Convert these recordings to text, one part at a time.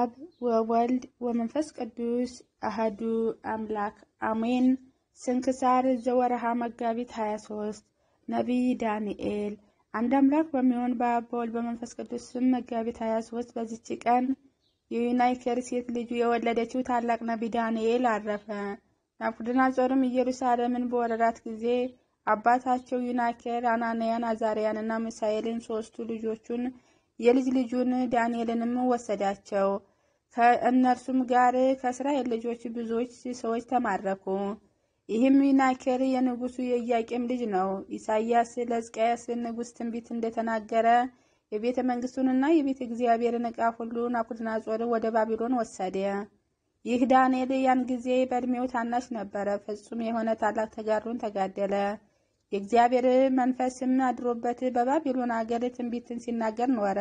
አብ ወወልድ ወመንፈስ ቅዱስ አህዱ አምላክ አሜን። ስንክሳር ዘወርሃ መጋቢት 23 ነቢይ ዳንኤል። አንድ አምላክ በሚሆን በአብ በወልድ በመንፈስ ቅዱስ ስም መጋቢት 23 በዚች ቀን የዩናይክር ሴት ልጁ የወለደችው ታላቅ ነቢይ ዳንኤል አረፈ። ናቡከደነፆርም ኢየሩሳሌምን በወረራት ጊዜ አባታቸው ዩናይክር አናንያን፣ እና ሚሳኤልን ሶስቱ ልጆቹን የልጅ ልጁን ዳንኤልንም ወሰዳቸው። ከእነርሱም ጋር ከእስራኤል ልጆች ብዙዎች ሰዎች ተማረኩ። ይህም ናኬር የንጉሱ የኢያቄም ልጅ ነው። ኢሳይያስ ለሕዝቅያስ ንጉሥ ትንቢት እንደተናገረ የቤተ መንግሥቱንና የቤተ እግዚአብሔርን ዕቃ ሁሉ ናቡከደነፆር ወደ ባቢሎን ወሰደ። ይህ ዳንኤል ያን ጊዜ በዕድሜው ታናሽ ነበረ። ፍጹም የሆነ ታላቅ ተጋድሎን ተጋደለ። የእግዚአብሔር መንፈስም አድሮበት በባቢሎን አገር ትንቢትን ሲናገር ኖረ።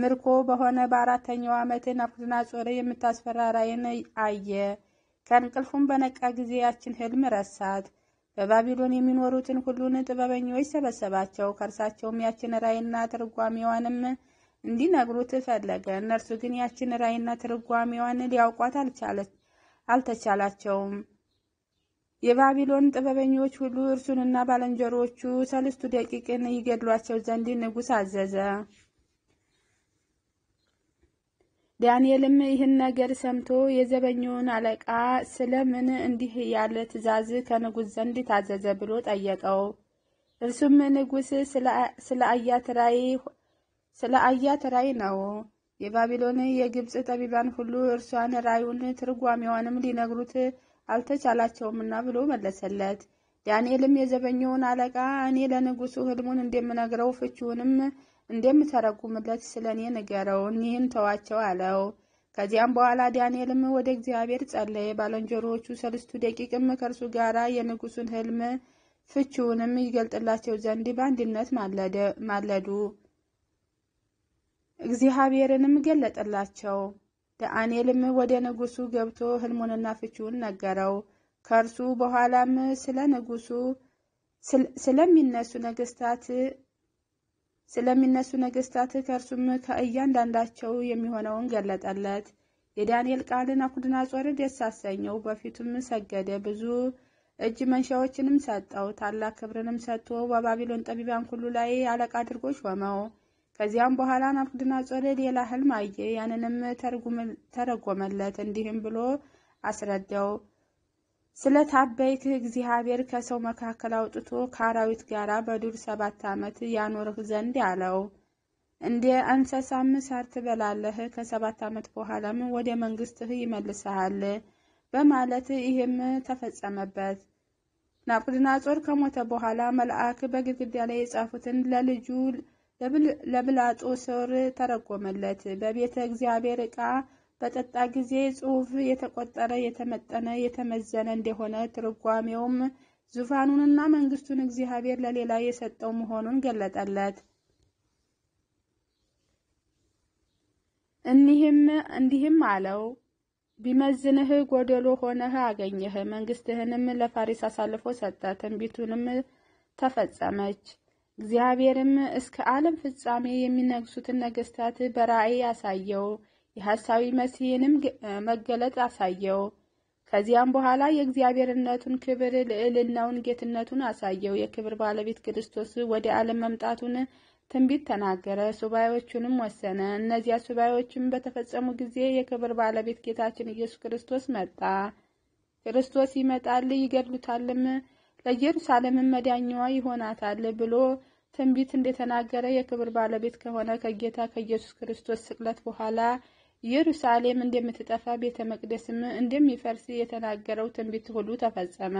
ምርኮ በሆነ በአራተኛው ዓመት ናቡከደነፆር የምታስፈራ ራእይን አየ። ከእንቅልፉም በነቃ ጊዜ ያችን ሕልም ረሳት። በባቢሎን የሚኖሩትን ሁሉን ጥበበኞች ሰበሰባቸው። ከእርሳቸውም ያችን ራእይና ትርጓሜዋንም እንዲነግሩት ፈለገ። እነርሱ ግን ያችን ራእይና ትርጓሜዋን ሊያውቋት አልተቻላቸውም። የባቢሎን ጥበበኞች ሁሉ እርሱንና ባለንጀሮቹ ሰልስቱ ደቂቅን ይገድሏቸው ዘንድ ንጉሥ አዘዘ። ዳንኤልም ይህን ነገር ሰምቶ የዘበኛውን አለቃ ስለምን እንዲህ ያለ ትእዛዝ ከንጉሥ ዘንድ ታዘዘ ብሎ ጠየቀው። እርሱም ንጉሥ ስለ አያት ራእይ ነው። የባቢሎን የግብፅ ጠቢባን ሁሉ እርሷን ራእዩን ትርጓሜዋንም ሊነግሩት አልተቻላቸውምና ብሎ መለሰለት። ዳንኤልም የዘበኛውን አለቃ እኔ ለንጉሱ ህልሙን እንደምነግረው ፍቺውንም እንደምተረጉምለት ስለ እኔ ንገረው፣ እኒህን ተዋቸው አለው። ከዚያም በኋላ ዳንኤልም ወደ እግዚአብሔር ጸለየ። ባልንጀሮቹ ሰልስቱ ደቂቅም ከእርሱ ጋራ የንጉሱን ህልም ፍቺውንም ይገልጥላቸው ዘንድ በአንድነት ማለዱ። እግዚአብሔርንም ገለጠላቸው። ዳንኤልም ወደ ንጉሱ ገብቶ ህልሙንና ፍቺውን ነገረው። ከእርሱ በኋላም ስለ ንጉሱ ስለሚነሱ ነገስታት ስለሚነሱ ነገስታት ከእርሱም ከእያንዳንዳቸው የሚሆነውን ገለጠለት። የዳንኤል ቃልን ናቡከደነፆር ደስ አሰኘው፣ በፊቱም ሰገደ። ብዙ እጅ መንሻዎችንም ሰጠው። ታላቅ ክብርንም ሰጥቶ በባቢሎን ጠቢባን ሁሉ ላይ አለቃ አድርጎ ሾመው። ከዚያም በኋላ ናቡከደነፆር ሌላ ሕልም አየ። ያንንም ተረጎመለት፣ እንዲህም ብሎ አስረዳው። ስለ ታበይክ እግዚአብሔር ከሰው መካከል አውጥቶ ከአራዊት ጋር በዱር ሰባት ዓመት ያኖርህ ዘንድ አለው። እንደ እንስሳም ሳር ትበላለህ፣ ከሰባት ዓመት በኋላም ወደ መንግሥትህ ይመልስሃል በማለት ይህም ተፈጸመበት። ናቡከደነፆር ከሞተ በኋላ መልአክ በግድግዳ ላይ የጻፉትን ለልጁ ለብላጡ ስር ተረጎመለት። በቤተ እግዚአብሔር ዕቃ በጠጣ ጊዜ ጽሑፍ የተቆጠረ የተመጠነ የተመዘነ እንደሆነ ትርጓሜውም ዙፋኑንና መንግስቱን እግዚአብሔር ለሌላ የሰጠው መሆኑን ገለጠለት። እንዲህም አለው፣ ቢመዝንህ ጎደሎ ሆነህ አገኘህ። መንግስትህንም ለፋሪስ አሳልፎ ሰጠ። ትንቢቱንም ተፈጸመች። እግዚአብሔርም እስከ ዓለም ፍጻሜ የሚነግሱትን ነገስታት በራእይ አሳየው። የሐሳዊ መሲህንም መገለጥ አሳየው። ከዚያም በኋላ የእግዚአብሔርነቱን ክብር፣ ልዕልናውን፣ ጌትነቱን አሳየው። የክብር ባለቤት ክርስቶስ ወደ ዓለም መምጣቱን ትንቢት ተናገረ። ሱባኤዎቹንም ወሰነ። እነዚያ ሱባኤዎችም በተፈጸሙ ጊዜ የክብር ባለቤት ጌታችን ኢየሱስ ክርስቶስ መጣ። ክርስቶስ ይመጣል፣ ይገድሉታልም ለኢየሩሳሌምም መዳኛዋ ይሆናታል ብሎ ትንቢት እንደተናገረ የክብር ባለቤት ከሆነ ከጌታ ከኢየሱስ ክርስቶስ ስቅለት በኋላ ኢየሩሳሌም እንደምትጠፋ ቤተ መቅደስም እንደሚፈርስ የተናገረው ትንቢት ሁሉ ተፈጸመ።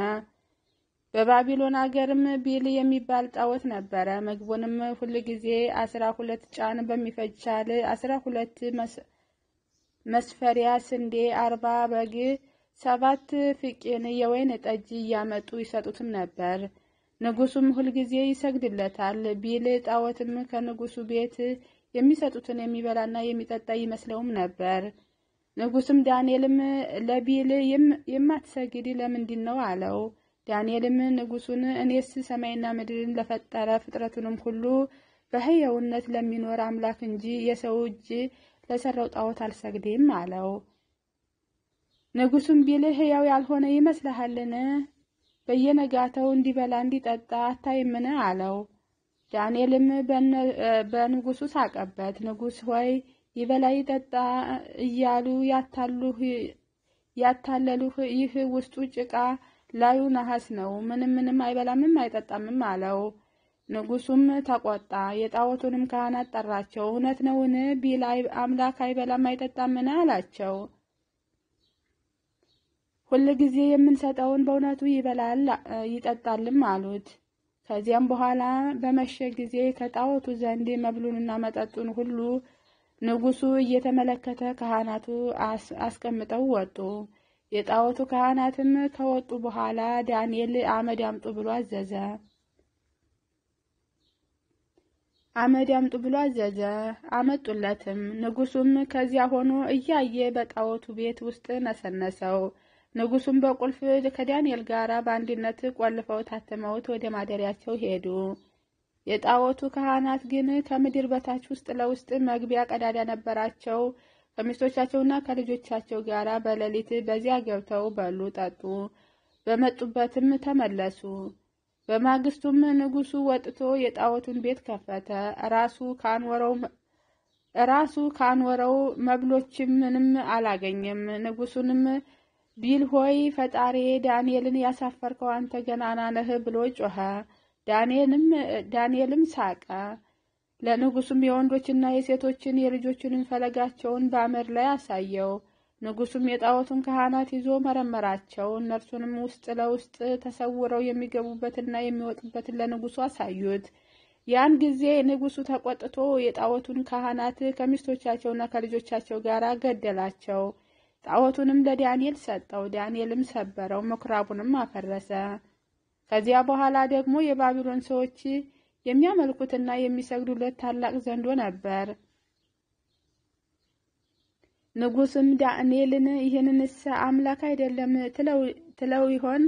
በባቢሎን አገርም ቢል የሚባል ጣዖት ነበረ። ምግቡንም ጊዜ አስራ ሁለት ጫን በሚፈቻል አስራ ሁለት መስፈሪያ ስንዴ አርባ በግ ሰባት ፍቄን የወይን ጠጅ እያመጡ ይሰጡትም ነበር። ንጉሱም ሁልጊዜ ይሰግድለታል ቢል ጣዖትም ከንጉሱ ቤት የሚሰጡትን የሚበላና የሚጠጣ ይመስለውም ነበር። ንጉስም ዳንኤልም ለቢል የማትሰግድ ለምንድን ነው አለው። ዳንኤልም ንጉሱን እኔስ ሰማይና ምድርን ለፈጠረ ፍጥረቱንም ሁሉ በሕያውነት ለሚኖር አምላክ እንጂ የሰው እጅ ለሰራው ጣዖት አልሰግድም አለው። ንጉሱም ቢልህ ሕያው ያልሆነ ይመስልሃልን? በየነጋተው እንዲበላ እንዲጠጣ አታይምን? አለው። ዳንኤልም በንጉሱ ሳቀበት። ንጉስ ሆይ ይበላ ይጠጣ እያሉ ያታለሉህ ይህ ውስጡ ጭቃ ላዩ ነሐስ ነው። ምንም ምንም አይበላምም አይጠጣምም አለው። ንጉሱም ተቆጣ። የጣዖቱንም ካህናት ጠራቸው። እውነት ነውን ቢል አምላክ አይበላም አይጠጣምን? አላቸው። ሁል ጊዜ የምንሰጠውን በእውነቱ ይበላል ይጠጣልም አሉት። ከዚያም በኋላ በመሸ ጊዜ ከጣዖቱ ዘንድ መብሉንና መጠጡን ሁሉ ንጉሱ እየተመለከተ ካህናቱ አስቀምጠው ወጡ። የጣዖቱ ካህናትም ከወጡ በኋላ ዳንኤል አመድ አምጡ ብሎ አዘዘ። አመድ ያምጡ ብሎ አዘዘ። አመጡለትም። ንጉሱም ከዚያ ሆኖ እያየ በጣዖቱ ቤት ውስጥ ነሰነሰው። ንጉሱም በቁልፍ ከዳንኤል ጋር በአንድነት ቆልፈው ታትመውት ወደ ማደሪያቸው ሄዱ። የጣዖቱ ካህናት ግን ከምድር በታች ውስጥ ለውስጥ መግቢያ ቀዳዳ ነበራቸው። ከሚስቶቻቸውና ከልጆቻቸው ጋር በሌሊት በዚያ ገብተው በሉ፣ ጠጡ፣ በመጡበትም ተመለሱ። በማግስቱም ንጉሱ ወጥቶ የጣዖቱን ቤት ከፈተ። ራሱ ካንወረው ራሱ ካንወረው መብሎችም ምንም አላገኘም። ንጉሱንም ቢል ሆይ ፈጣሪዬ ዳንኤልን ያሳፈርከው አንተ ገናና ነህ ብሎ ጮኸ። ዳንኤልም ሳቀ። ለንጉሱም የወንዶችና የሴቶችን የልጆችንም ፈለጋቸውን በአመድ ላይ አሳየው። ንጉሱም የጣዖቱን ካህናት ይዞ መረመራቸው። እነርሱንም ውስጥ ለውስጥ ተሰውረው የሚገቡበትና የሚወጡበትን ለንጉሱ አሳዩት። ያን ጊዜ ንጉሱ ተቆጥቶ የጣዖቱን ካህናት ከሚስቶቻቸውና ከልጆቻቸው ጋር ገደላቸው። ጣዖቱንም ለዳንኤል ሰጠው። ዳንኤልም ሰበረው፣ ምኩራቡንም አፈረሰ። ከዚያ በኋላ ደግሞ የባቢሎን ሰዎች የሚያመልኩትና የሚሰግዱለት ታላቅ ዘንዶ ነበር። ንጉሥም ዳንኤልን ይህንንስ አምላክ አይደለም ትለው ይሆን?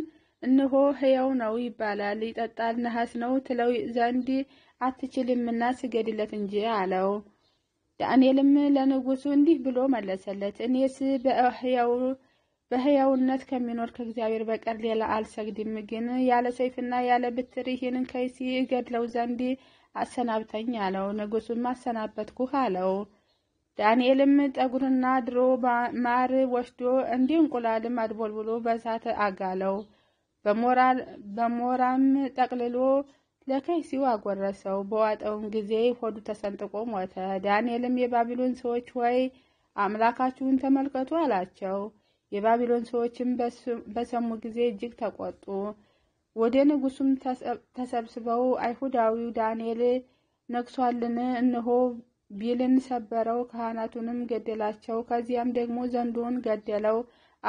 እንሆ ሕያው ነው ይባላል፣ ይጠጣል፣ ነሐስ ነው ትለው ዘንድ አትችልምና ስገድለት እንጂ አለው። ዳንኤልም ለንጉሱ እንዲህ ብሎ መለሰለት፣ እኔስ በሕያውነት ከሚኖር ከእግዚአብሔር በቀር ሌላ አልሰግድም። ግን ያለ ሰይፍና ያለ ብትር ይህንን ከይሲ እገድለው ዘንድ አሰናብተኝ አለው። ንጉሱም አሰናበትኩህ አለው። ዳንኤልም ጠጉርና ድሮ ማር ወስዶ እንዲህ እንቁላልም አድቦልብሎ በእሳት አጋለው። በሞራም ጠቅልሎ ለከይሲው አጎረሰው። በዋጠውም ጊዜ ሆዱ ተሰንጥቆ ሞተ። ዳንኤልም የባቢሎን ሰዎች ወይ አምላካችሁን ተመልከቱ አላቸው። የባቢሎን ሰዎችም በሰሙ ጊዜ እጅግ ተቆጡ። ወደ ንጉሱም ተሰብስበው አይሁዳዊው ዳንኤል ነግሷልን? እነሆ ቢልን ሰበረው፣ ካህናቱንም ገደላቸው። ከዚያም ደግሞ ዘንዶውን ገደለው።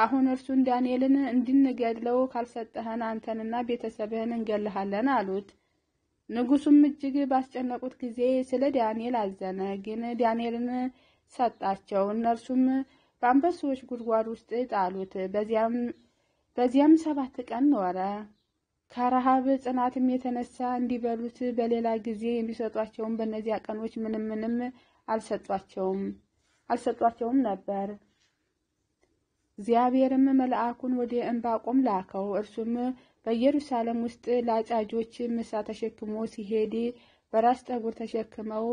አሁን እርሱን ዳንኤልን እንድንገድለው ካልሰጠህን አንተንና ቤተሰብህን እንገልሃለን አሉት። ንጉሱም እጅግ ባስጨነቁት ጊዜ ስለ ዳንኤል አዘነ፣ ግን ዳንኤልን ሰጣቸው። እነርሱም በአንበሶች ጉድጓድ ውስጥ ጣሉት። በዚያም ሰባት ቀን ኖረ። ከረሃብ ጽናትም የተነሳ እንዲበሉት በሌላ ጊዜ የሚሰጧቸውን በእነዚያ ቀኖች ምንም ምንም አልሰጧቸውም አልሰጧቸውም ነበር። እግዚአብሔርም መልአኩን ወደ እምባቆም ላከው። እርሱም በኢየሩሳሌም ውስጥ ላጫጆች ምሳ ተሸክሞ ሲሄድ በራስ ጠጉር ተሸክመው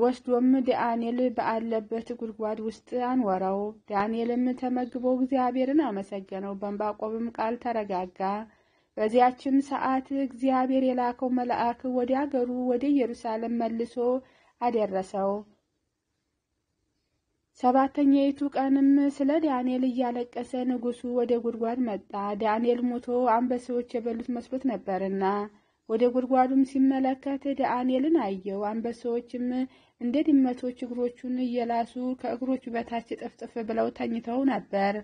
ወስዶም ዳንኤል ባለበት ጉድጓድ ውስጥ አኖረው። ዳንኤልም ተመግቦ እግዚአብሔርን አመሰገነው፣ በዕንባቆምም ቃል ተረጋጋ። በዚያችም ሰዓት እግዚአብሔር የላከው መልአክ ወደ አገሩ ወደ ኢየሩሳሌም መልሶ አደረሰው። ሰባተኛይቱ ቀንም ስለ ዳንኤል እያለቀሰ ንጉሱ ወደ ጉድጓድ መጣ። ዳንኤል ሞቶ አንበሳዎች የበሉት መስሎት ነበርና ወደ ጉድጓዱም ሲመለከት ዳንኤልን አየው። አንበሳዎችም እንደ ድመቶች እግሮቹን እየላሱ ከእግሮቹ በታች ጥፍጥፍ ብለው ተኝተው ነበር።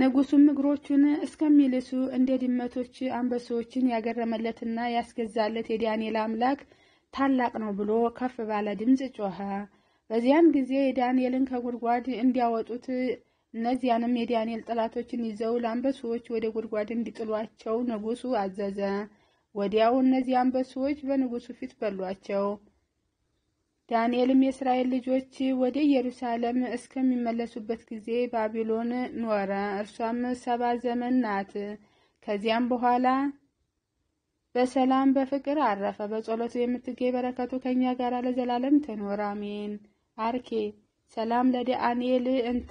ንጉሱም እግሮቹን እስከሚልሱ እንደ ድመቶች አንበሳዎችን ያገረመለትና ያስገዛለት የዳንኤል አምላክ ታላቅ ነው ብሎ ከፍ ባለ ድምፅ ጮኸ። በዚያን ጊዜ ዳንኤልን ከጉድጓድ እንዲያወጡት እነዚያንም የዳንኤል ጠላቶችን ይዘው ለአንበሶች ወደ ጉድጓድ እንዲጥሏቸው ንጉሱ አዘዘ። ወዲያው እነዚህ አንበሶች በንጉሱ ፊት በሏቸው። ዳንኤልም የእስራኤል ልጆች ወደ ኢየሩሳሌም እስከሚመለሱበት ጊዜ ባቢሎን ኖረ። እርሷም ሰባ ዘመን ናት። ከዚያም በኋላ በሰላም በፍቅር አረፈ። በጸሎቱ የምትገኝ በረከቱ ከእኛ ጋር ለዘላለም ትኖር አሜን። አርኬ ሰላም ለዳንኤል እንተ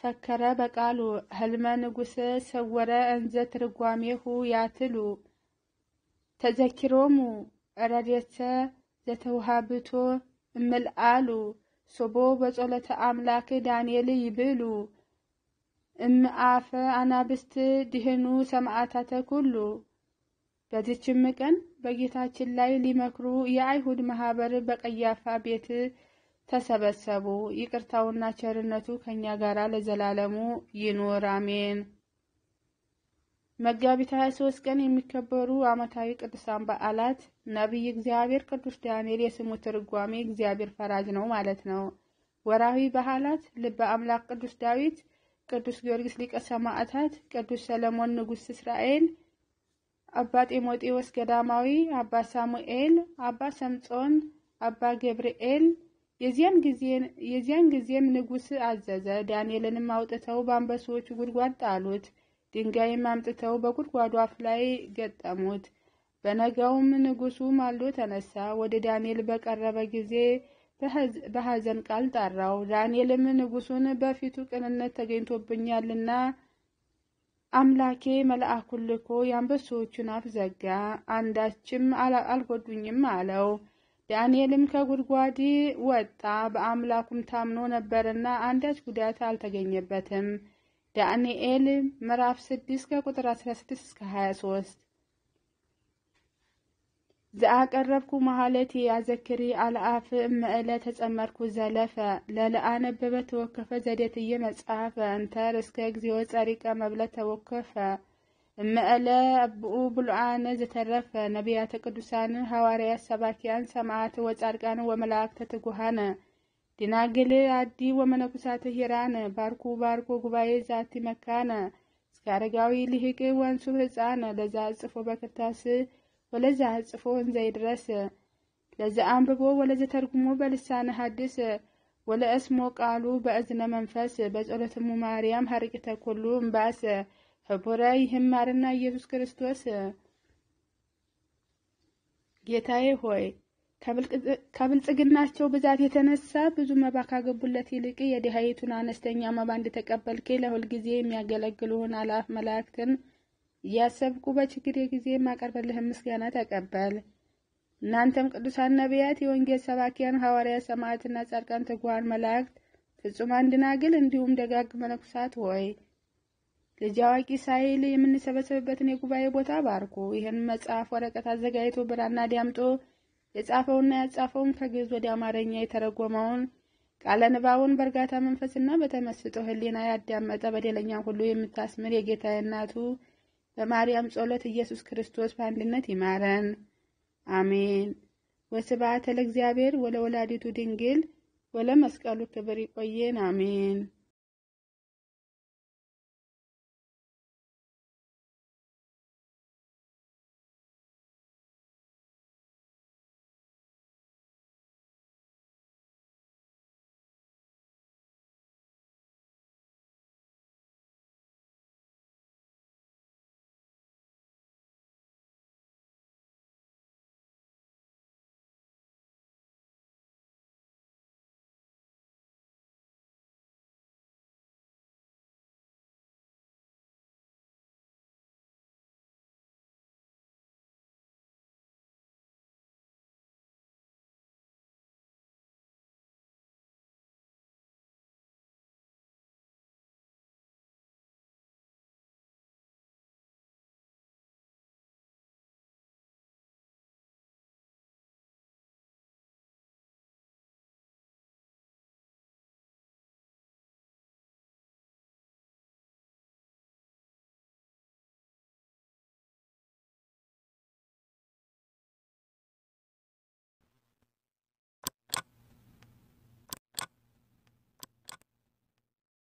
ፈከረ በቃሉ ህልመ ንጉሰ ሰወረ እንዘ ትርጓሜሁ ያትሉ ተዘኪሮሙ ረዴተ ዘተውሃብቶ እምልአሉ ሶቦ በጸሎተ አምላክ ዳንኤል ይብሉ እምአፈ አናብስት ድህኑ ሰማዕታተ ኩሉ በዚችም ቀን በጌታችን ላይ ሊመክሩ የአይሁድ ማህበር በቀያፋ ቤት ተሰበሰቡ። ይቅርታውና ቸርነቱ ከእኛ ጋር ለዘላለሙ ይኑር አሜን። መጋቢት 23 ቀን የሚከበሩ ዓመታዊ ቅዱሳን በዓላት ነቢይ እግዚአብሔር ቅዱስ ዳንኤል የስሙ ትርጓሜ እግዚአብሔር ፈራጅ ነው ማለት ነው። ወርሃዊ በዓላት ልበ አምላክ ቅዱስ ዳዊት፣ ቅዱስ ጊዮርጊስ ሊቀ ሰማዕታት፣ ቅዱስ ሰለሞን ንጉሥ እስራኤል አባ ጢሞቴዎስ ገዳማዊ፣ አባ ሳሙኤል፣ አባ ሰምጾን፣ አባ ገብርኤል የዚያን ጊዜም ንጉሥ አዘዘ። ዳንኤልንም አውጥተው በአንበሶች ጉድጓድ ጣሉት። ድንጋይም አምጥተው በጉድጓዱ አፍ ላይ ገጠሙት። በነገውም ንጉሡ ማልዶ ተነሳ። ወደ ዳንኤል በቀረበ ጊዜ በሐዘን ቃል ጠራው። ዳንኤልም ንጉሡን በፊቱ ቅንነት ተገኝቶብኛልና አምላኬ መልአኩን ልኮ የአንበሶቹን አፍ ዘጋ፣ አንዳችም አልጎዱኝም አለው። ዳንኤልም ከጉድጓድ ወጣ፣ በአምላኩም ታምኖ ነበርና አንዳች ጉዳት አልተገኘበትም። ዳንኤል ምዕራፍ 6 ከቁጥር 16 እስከ 23 ዘአቀረብኩ መሃለቲ ኣዘክሪ አልአፍ እምዕለ ተጸመርኩ ዘለፈ ለለኣነበበ ተወከፈ ዘዴትየ መጽሐፈ እንተር እስከ እግዚኦ ጸሪቀ መብለ ተወከፈ እምዕለ ኣብኡ ብሉዓነ ዘተረፈ ነቢያተ ቅዱሳን ሐዋርያት ሰባኪያን ሰማዕት ወጻድቃን ወመላእክተ ትጉሃነ ድናግል አዲ ወመነኩሳት ሂራነ ባርኩ ባርኩ ጉባኤ ዛቲ መካነ እስከ አረጋዊ ልሂቅ ወንሱ ህፃነ ለዛ ጽፎ በክርታስ ወለዛ ጽፎ እንዘይ ድረስ ለዚ አንብቦ ወለዚ ተርጉሞ በልሳነ ሐዲስ እስሞ ቃሉ በእዝነ መንፈስ በጸሎትሙ ማርያም ሀርቂተ ተኮሉ እምባስ ህቡረ ይህም ማርና ኢየሱስ ክርስቶስ ጌታዬ ሆይ ከብልጽግናቸው ብዛት የተነሳ ብዙ መባ ካገቡለት ይልቅ የድሃይቱን አነስተኛ መባ እንደተቀበልከ ለሁልጊዜ የሚያገለግሉህን አላፍ መላእክትን እያሰብኩ በችግር ጊዜ የማቀርብልህን ምስጋና ተቀበል። እናንተም ቅዱሳን ነቢያት፣ የወንጌል ሰባኪያን ሐዋርያ፣ ሰማዕትና ጻድቃን፣ ትጉሃን መላእክት፣ ፍጹማን ደናግል እንዲሁም ደጋግ መነኩሳት ሆይ ልጅ አዋቂ ሳይል የምንሰበሰብበትን የጉባኤ ቦታ ባርኩ። ይህን መጽሐፍ ወረቀት አዘጋጅቶ ብራና ዳምጦ የጻፈውና ያጻፈውን ከግዕዝ ወደ አማርኛ የተረጎመውን ቃለ ንባቡን በእርጋታ መንፈስና በተመስጦ ሕሊና ያዳመጠ በደለኛ ሁሉ የምታስምር የጌታ እናቱ በማርያም ጸሎት ኢየሱስ ክርስቶስ በአንድነት ይማረን፣ አሜን። ወስብሐት ለእግዚአብሔር ወለወላዲቱ ድንግል ወለመስቀሉ ክብር። ይቆየን፣ አሜን።